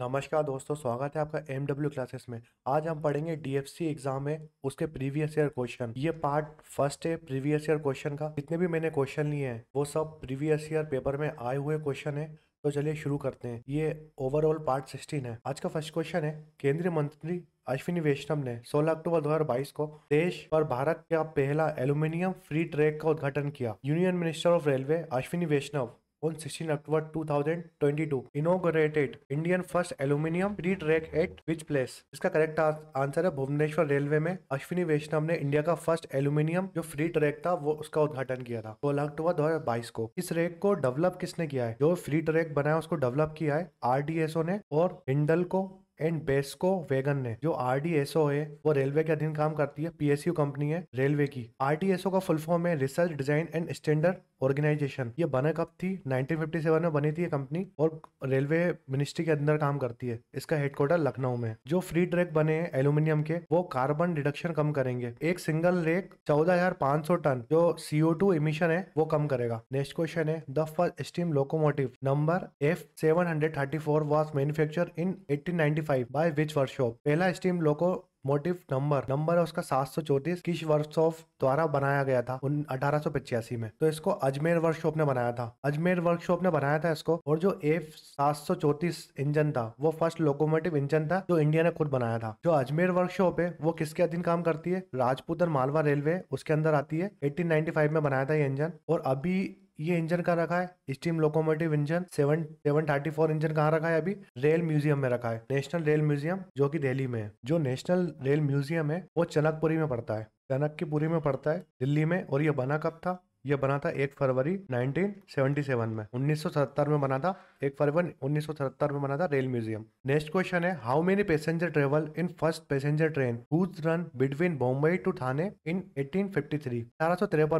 नमस्कार दोस्तों स्वागत है आपका एम डब्ल्यू क्लासेस में आज हम पढ़ेंगे डीएफसी एग्जाम में उसके प्रीवियस ईयर क्वेश्चन ये पार्ट फर्स्ट है प्रीवियस ईयर क्वेश्चन का जितने भी मैंने क्वेश्चन लिए हैं वो सब प्रीवियस ईयर पेपर में आए हुए क्वेश्चन है तो चलिए शुरू करते हैं ये ओवरऑल पार्ट सिक्सटीन है आज का फर्स्ट क्वेश्चन है केंद्रीय मंत्री अश्विनी वैष्णव ने 16 अक्टूबर 2022 को देश और भारत का पहला एल्यूमिनियम फ्री ट्रेक का उद्घाटन किया union minister of railway Ashwini Vaishnaw on 16 October 2022 inaugurated Indian first aluminium free track at which place इसका करेक्ट आंसर है भुवनेश्वर रेलवे में अश्विनी वैष्णव ने इंडिया का फर्स्ट एल्यूमिनियम जो फ्री ट्रैक था वो उसका उद्घाटन किया था सोलह अक्टूबर दो हजार बाईस को इस रेक को डेवलप किसने किया है जो फ्री ट्रैक बनाया उसको डेवलप किया है आरडीएसओ ने और हिंडल को एंड बेस्को वेगन ने जो आर डी ओ है वो रेलवे के अधीन काम करती है पीएसयू कंपनी है रेलवे की आर ओ का फुल फॉर्म है research design and standard organisation ये बने कब थी 1957 में बनी थी ये कंपनी और रेलवे मिनिस्ट्री के अंदर काम करती है इसका हेडक्वार्टर लखनऊ में जो फ्री ट्रैक बने हैं एल्यूमिनियम के वो कार्बन डिडक्शन कम करेंगे एक सिंगल रेक 14,500 टन जो टू इमिशन है वो कम करेगा नेक्स्ट क्वेश्चन है the first steam locomotive number F seven hundred thirty four was manufacture in eighteen five by which workshop पहला steam locomotive number number है उसका सात सौ चौतीस किश वर्कशॉप द्वारा बनाया गया था अठारह सौ अठारह में तो इसको अजमेर वर्कशॉप ने बनाया था अजमेर वर्कशॉप ने बनाया था इसको और जो एफ सात सौ चौतीस इंजन था वो फर्स्ट लोकोमोटिव इंजन था जो इंडिया ने खुद बनाया था जो अजमेर वर्कशॉप है वो किसके अधीन काम करती है राजपूत और मालवा रेलवे उसके अंदर आती है एटीन में बनाया था ये इंजन और अभी ये इंजन कहाँ रखा है steam locomotive engine seven seven thirty four engine कहाँ रखा है अभी रेल म्यूजियम में रखा है नेशनल रेल म्यूजियम जो कि दिल्ली में है जो नेशनल रेल म्यूजियम है वो चनकपुरी में पड़ता है चनक की पुरी में पड़ता है दिल्ली में और ये बना कब था यह बना था एक फरवरी 1977 में 1977 में बना था एक फरवरी 1977 में बना था रेल म्यूजियम नेक्स्ट क्वेश्चन है how many passenger travel in first passenger train whose run between Bombay to Thane in 1853 fifty three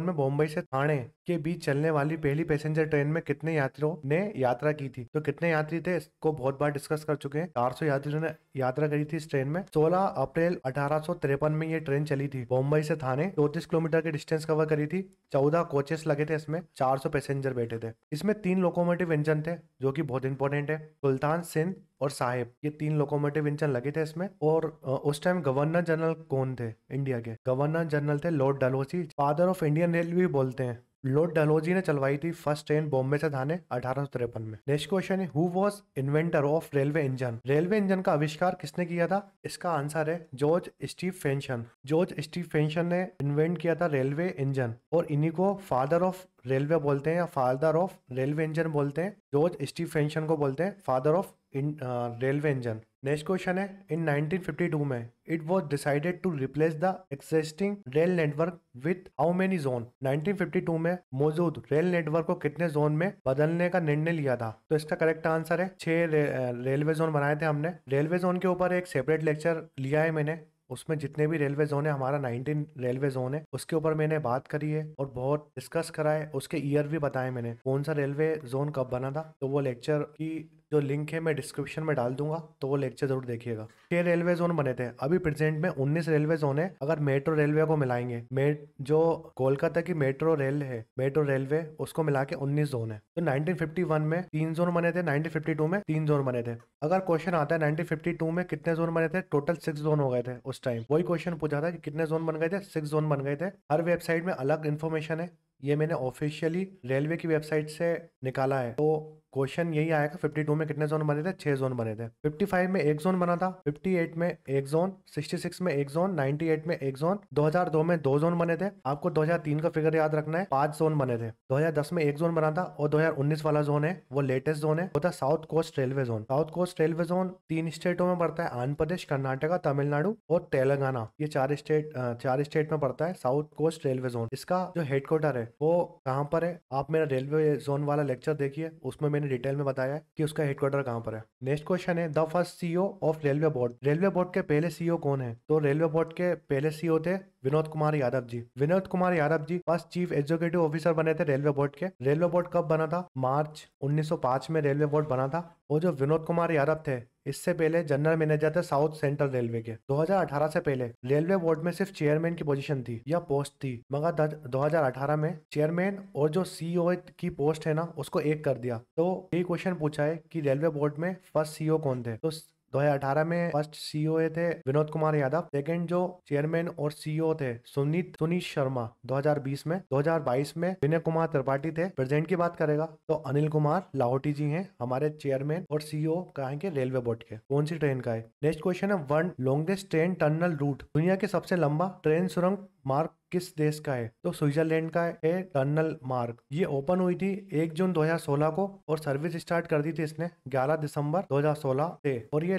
में बॉम्बे से थाने के बीच चलने वाली पहली पैसेंजर ट्रेन में कितने यात्रियों ने यात्रा की थी तो कितने यात्री थे इसको बहुत बार डिस्कस कर चुके हैं चार यात्रियों ने यात्रा करी थी इस ट्रेन में सोलह अप्रैल अठारह में ये ट्रेन चली थी बॉम्बे से थाने चौतीस किलोमीटर के डिस्टेंस कवर करी थी चौदह कोचेस लगे थे इसमें 400 पैसेंजर बैठे थे इसमें तीन लोकोमोटिव इंजन थे जो कि बहुत इंपॉर्टेंट है सुल्तान सिंध और साहिब ये तीन लोकोमोटिव इंजन लगे थे इसमें और उस टाइम गवर्नर जनरल कौन थे इंडिया के गवर्नर जनरल थे lord Dalhousie father of Indian railway बोलते हैं लॉर्ड डलोजी ने चलवाई थी फर्स्ट ट्रेन बॉम्बे से थाने अठारह में नेक्स्ट क्वेश्चन है who was inventor of railway engine railway engine का आविष्कार किसने किया था इसका आंसर है George Stephenson George Stephenson ने इन्वेंट किया था रेलवे इंजन और इन्हीं को फादर ऑफ रेलवे बोलते हैं या फादर ऑफ रेलवे इंजन बोलते हैं जॉर्ज स्टीव फेंशन को बोलते हैं father of in railway engine next question है इन 1952 में it was decided to replace the existing rail network with how many zone 1952 में मौजूद रेल नेटवर्क को कितने जोन में बदलने का निर्णय लिया था तो इसका करेक्ट आंसर है छह रे, रेलवे जोन बनाए थे हमने रेलवे जोन के ऊपर एक सेपरेट लेक्चर लिया है मैंने उसमें जितने भी रेलवे जोन है हमारा 19 रेलवे जोन है उसके ऊपर मैंने बात करी है और बहुत डिस्कस करा है उसके ईयर भी बताए मैंने कौन सा रेलवे जोन कब बना था तो वो लेक्चर की जो लिंक है मैं डिस्क्रिप्शन में डाल दूंगा तो वो लेक्चर जरूर देखिएगा छह रेलवे जोन बने थे अभी प्रेजेंट में उन्नीस रेलवे जोन है अगर मेट्रो रेलवे को मिलाएंगे मेट जो कोलकाता की मेट्रो रेल है मेट्रो रेलवे उसको मिला के उन्नीस जोन है तो नाइनटीन में तीन जोन बने थे नाइनटीन में तीन जोन बने थे अगर क्वेश्चन आता है नाइनटीन में कितने जोन बने थे टोटल सिक्स जोन हो गए थे उस टाइम वही क्वेश्चन पूछा था कि कितने जोन बन गए थे सिक्स जोन बन गए थे हर वेबसाइट में अलग इन्फॉर्मेशन है ये मैंने ऑफिशियली रेलवे की वेबसाइट से निकाला है तो क्वेश्चन यही आएगा 52 में कितने जोन बने थे छह जोन बने थे 55 में एक जोन बना था 58 में एक जोन 66 में एक जोन 98 में एक जोन 2002 में दो जोन बने थे आपको 2003 का फिगर याद रखना है पांच जोन बने थे 2010 में एक जोन बना था और 2019 वाला जोन है वो लेटेस्ट जोन है वो था south coast railway zone south coast railway zone तीन स्टेटों में पड़ता है आंध्र प्रदेश कर्नाटका तमिलनाडु और तेलंगाना ये चार स्टेट चार स्टेट में पड़ता है साउथ कोस्ट रेलवे जोन इसका जो हेडक्वार्टर है वो कहाँ पर है आप मेरा रेलवे जोन वाला लेक्चर देखिए उसमें मैंने ने डिटेल में बताया कि उसका हेडक्वार्टर कहाँ पर है नेक्स्ट क्वेश्चन है the first CEO of railway board railway board के पहले सीईओ e कौन है तो रेलवे बोर्ड के पहले सीईओ e थे Vinod Kumar Yadav ji Vinod Kumar Yadav ji first chief executive officer बने थे रेलवे बोर्ड के रेलवे बोर्ड कब बना था मार्च 1905 में रेलवे बोर्ड बना था वो जो विनोद कुमार यादव थे इससे पहले जनरल मैनेजर थे साउथ सेंट्रल रेलवे के 2018 से पहले रेलवे बोर्ड में सिर्फ चेयरमैन की पोजीशन थी या पोस्ट थी मगर 2018 में चेयरमैन और जो सीईओ e की पोस्ट है ना उसको एक कर दिया तो ये क्वेश्चन पूछा है कि रेलवे बोर्ड में फर्स्ट सीईओ e कौन थे तो 2018 में फर्स्ट सीईओ e थे विनोद कुमार यादव सेकेंड जो चेयरमैन और सीईओ e थे सुनीत सुनीत शर्मा 2020 में 2022 में विनय कुमार त्रिपाठी थे प्रेजेंट की बात करेगा तो अनिल कुमार लाहौटी जी हैं हमारे चेयरमैन और सीईओ कहा के रेलवे बोर्ड के कौन सी ट्रेन का है नेक्स्ट क्वेश्चन है world longest train tunnel route दुनिया के सबसे लंबा ट्रेन सुरंग मार्क किस देश का है तो स्विट्जरलैंड का है टर्नल मार्क ये ओपन हुई थी 1 जून 2016 को और सर्विस स्टार्ट कर दी थी इसने 11 दिसंबर 2016 से और ये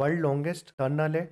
वर्ल्ड लॉन्गेस्ट टर्नल है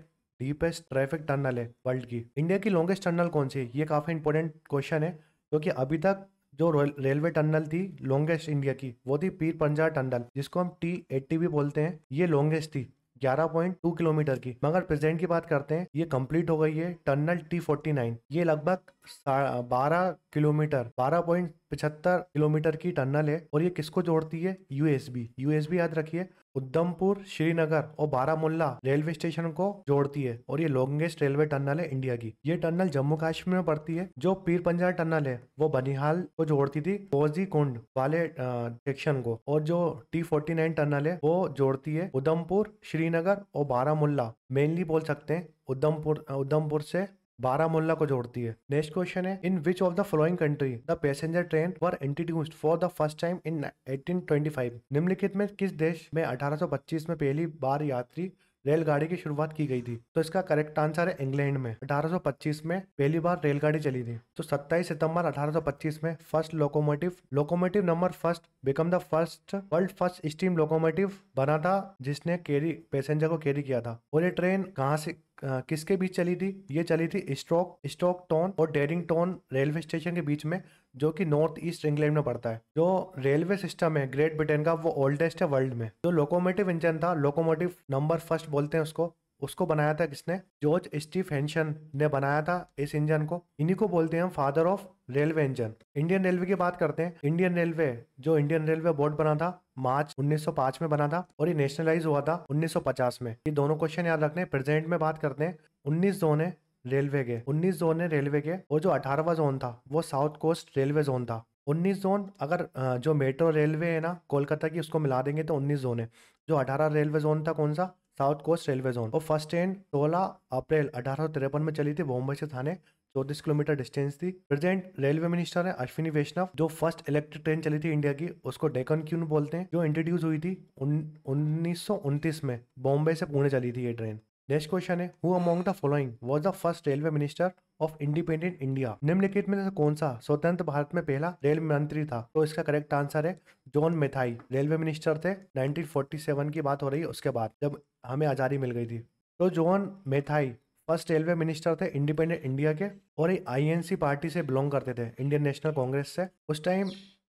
डीपेस्ट ट्रैफिक टर्नल है वर्ल्ड की इंडिया की लॉन्गेस्ट टर्नल कौन सी ये काफ़ी इंपॉर्टेंट क्वेश्चन है क्योंकि तो अभी तक जो रेलवे टनल थी लॉन्गेस्ट इंडिया की वो थी पीर पंजार टनल जिसको हम टी एट्टी भी बोलते हैं ये लॉन्गेस्ट थी 11.2 किलोमीटर की मगर प्रेजेंट की बात करते हैं ये कंप्लीट हो गई है टनल टी फोर्टी नाइन ये लगभग बारह किलोमीटर बारह पॉइंट पिछहत्तर किलोमीटर की टनल है और ये किसको जोड़ती है यूएसबी यूएसबी याद रखिए उधमपुर श्रीनगर और बारामुल्ला रेलवे स्टेशन को जोड़ती है और ये लॉन्गेस्ट रेलवे टनल है इंडिया की ये टनल जम्मू कश्मीर में पड़ती है जो पीर पंजाल टनल है वो बनिहाल को जोड़ती थी कोजी कुंड वाले सेक्शन को और जो टी फोर्टी नाइन टनल है वो जोड़ती है उधमपुर श्रीनगर और बारामुल्ला मेनली बोल सकते हैं उधमपुर उधमपुर से बारामुल्ला को जोड़ती है नेक्स्ट क्वेश्चन है in which of the following country the passenger train were introduce for the first time in 1825 निम्नलिखित में किस देश में 1825 में पहली बार यात्री रेलगाड़ी की शुरुआत की गई थी तो इसका करेक्ट आंसर है इंग्लैंड में 1825 में पहली बार रेलगाड़ी चली थी तो 27 सितंबर 1825 में first locomotive locomotive number first become the first world first steam locomotive बना था जिसने कैरी पैसेंजर को कैरी किया था और ये ट्रेन कहाँ से किसके बीच चली थी ये चली थी स्टॉक स्टॉक टोन और डेरिंग टोन रेलवे स्टेशन के बीच में जो कि नॉर्थ ईस्ट इंग्लैंड में पड़ता है जो रेलवे सिस्टम है ग्रेट ब्रिटेन का वो ओल्डेस्ट है वर्ल्ड में जो लोकोमोटिव इंजन था लोकोमोटिव नंबर फर्स्ट बोलते हैं उसको उसको बनाया था किसने जॉर्ज स्टीफ हेंशन ने बनाया था इस इंजन को इन्हीं को बोलते हैं father of railway engine Indian railway की बात करते हैं इंडियन रेलवे जो इंडियन रेलवे बोर्ड बना था मार्च 1905 में बना था और ये नेशनलाइज हुआ था 1950 में ये दोनों क्वेश्चन याद रखने प्रेजेंट में बात करते हैं उन्नीस जोन है रेलवे के उन्नीस जोन है रेलवे के और जो अठारहवा जोन था वो साउथ कोस्ट रेलवे जोन था उन्नीस जोन अगर जो मेट्रो रेलवे है ना कोलकाता की उसको मिला देंगे तो उन्नीस जोन है जो अठारह रेलवे जोन था कौन सा साउथ कोस्ट रेलवे जोन और फर्स्ट ट्रेन 16 अप्रैल अठारह में चली थी बॉम्बे से थाने चौतीस किलोमीटर डिस्टेंस थी प्रेजेंट रेलवे मिनिस्टर है अश्विनी वैष्णव जो फर्स्ट इलेक्ट्रिक ट्रेन चली थी इंडिया की उसको डेकन क्यून बोलते हैं जो इंट्रोड्यूस हुई थी उन्नीस में बॉम्बे से पुणे चली थी ये ट्रेन नेक्स्ट क्वेश्चन है who among the following was the first railway minister of independent India निम्नलिखित में से कौन सा स्वतंत्र भारत में पहला रेल मंत्री था तो इसका करेक्ट आंसर है जॉन मेथाई रेलवे मिनिस्टर थे 1947 की बात हो रही है उसके बाद जब हमें आज़ादी मिल गई थी तो John Mathai first railway minister थे इंडिपेंडेंट इंडिया के और ये आई पार्टी से बिलोंग करते थे इंडियन नेशनल कांग्रेस से उस टाइम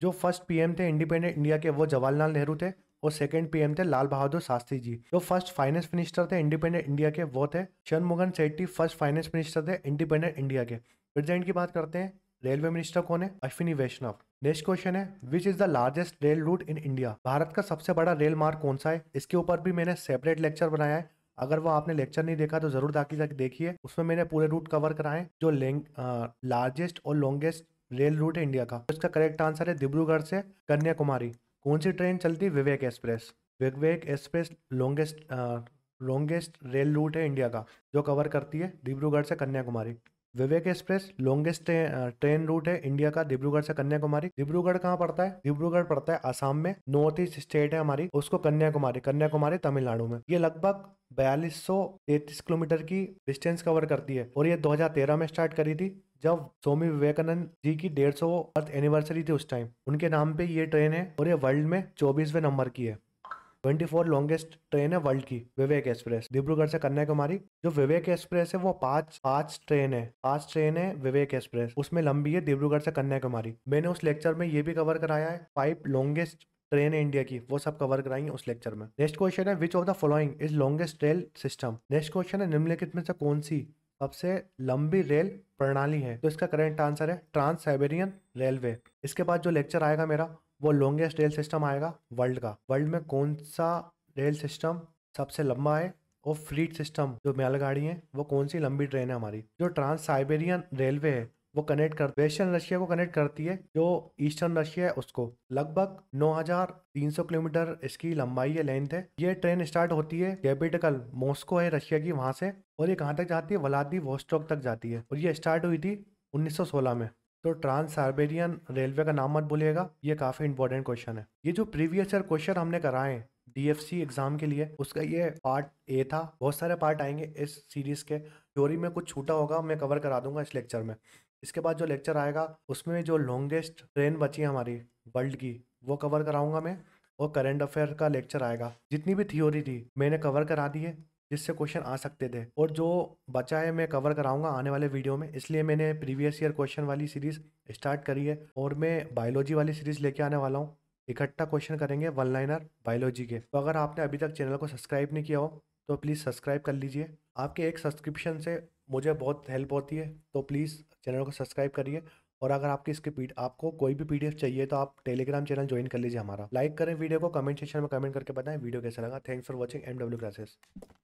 जो फर्स्ट पीएम थे इंडिपेंडेंट इंडिया के वो जवाहरलाल नेहरू थे और सेकंड पीएम थे लाल बहादुर शास्त्री जी जो फर्स्ट फाइनेंस मिनिस्टर थे इंडिपेंडेंट इंडिया के वो थे Shanmugham Chetty first finance minister थे इंडिपेंडेंट इंडिया के प्रेजेंट की बात करते हैं रेलवे मिनिस्टर कौन है अश्विनी वैष्णव नेक्स्ट क्वेश्चन है which is the largest rail route in India Bharat का सबसे बड़ा रेल मार्ग कौन सा है इसके ऊपर भी मैंने सेपरेट लेक्चर बनाया है अगर वो आपने लेक्चर नहीं देखा तो जरूर जाके जाके देखिए उसमें मैंने पूरे रूट कवर कराए जो लार्जेस्ट और लॉन्गेस्ट रेल रूट है इंडिया का इसका करेक्ट आंसर है डिब्रूगढ़ से कन्याकुमारी कौन सी ट्रेन चलती है Vivek express Vivek express longest longest rail route है इंडिया का जो कवर करती है डिब्रूगढ़ से Kanyakumari Vivek express longest train route है इंडिया का डिब्रूगढ़ से कन्याकुमारी डिब्रूगढ़ कहाँ पड़ता है डिब्रूगढ़ पड़ता है आसाम में नॉर्थ ईस्ट स्टेट है हमारी उसको कन्याकुमारी कन्याकुमारी तमिलनाडु में ये लगभग बयालीस सौ किलोमीटर की डिस्टेंस कवर करती है और ये 2013 में स्टार्ट करी थी जब स्वामी विवेकानंद जी की डेढ़ सौ अर्थ एनिवर्सरी थी उस टाइम उनके नाम पे ये ट्रेन है और ये वर्ल्ड में चौबीसवे नंबर की है ट्वेंटी फोर लॉन्गेस्ट ट्रेन है वर्ल्ड की विवेक एक्सप्रेस डिब्रूगढ़ से कन्याकुमारी जो विवेक एक्सप्रेस है वो पांच पांच ट्रेन है पांच ट्रेन है विवेक एक्सप्रेस उसमें लंबी है डिब्रूगढ़ से कन्याकुमारी मैंने उस लेक्चर में ये भी कवर कराया है फाइव लॉन्गेस्ट ट्रेन है इंडिया की वो सब कवर है उस लेक्चर में नेक्स्ट क्वेश्चन है which of the following is longest rail system next question है निम्नलिखित में से कौन सी सबसे लंबी रेल प्रणाली है तो इसका करेंट आंसर है ट्रांस साइबेरियन रेलवे इसके बाद जो लेक्चर आएगा मेरा वो लॉन्गेस्ट रेल सिस्टम आएगा वर्ल्ड का वर्ल्ड में कौन सा रेल सिस्टम सबसे लंबा है और फ्लीट सिस्टम जो मेलगाड़ी है वो कौन सी लंबी ट्रेन है हमारी जो ट्रांस साइबेरियन रेलवे है वो कनेक्ट कर वेस्टर्न रशिया को कनेक्ट करती है जो ईस्टर्न रशिया है उसको लगभग 9,300 किलोमीटर इसकी लंबाई है लेंथ है ये ट्रेन स्टार्ट होती है कैपिटल मॉस्को है रशिया की वहां से और ये कहाँ तक जाती है वलादी वोस्टोक तक जाती है और ये स्टार्ट हुई थी उन्नीस में तो ट्रांस साइबेरियन रेलवे का नाम मत भूलिएगा ये काफ़ी इंपॉर्टेंट क्वेश्चन है ये जो प्रीवियस ईयर क्वेश्चन हमने कराए डीएफसी एग्जाम के लिए उसका ये पार्ट ए था बहुत सारे पार्ट आएंगे इस सीरीज के थ्योरी में कुछ छूटा होगा मैं कवर करा दूंगा इस लेक्चर में इसके बाद जो लेक्चर आएगा उसमें जो लॉन्गेस्ट ट्रेन बची है हमारी वर्ल्ड की वो कवर कराऊंगा मैं और करेंट अफेयर का लेक्चर आएगा जितनी भी थ्योरी थी मैंने कवर करा दी है जिससे क्वेश्चन आ सकते थे और जो बचा है मैं कवर कराऊंगा आने वाले वीडियो में इसलिए मैंने प्रीवियस ईयर क्वेश्चन वाली सीरीज़ स्टार्ट करी है और मैं बायोलॉजी वाली सीरीज़ लेके आने वाला हूँ इकट्ठा क्वेश्चन करेंगे वन लाइनर बायोलॉजी के तो अगर आपने अभी तक चैनल को सब्सक्राइब नहीं किया हो तो प्लीज़ सब्सक्राइब कर लीजिए आपके एक सब्सक्रिप्शन से मुझे बहुत हेल्प होती है तो प्लीज़ चैनल को सब्सक्राइब करिए और अगर आपकी इसके पी आपको कोई भी पीडीएफ चाहिए तो आप टेलीग्राम चैनल ज्वाइन कर लीजिए हमारा लाइक करें वीडियो को कमेंट सेक्शन में कमेंट करके बताएं वीडियो कैसा लगा thanks for watching M W classes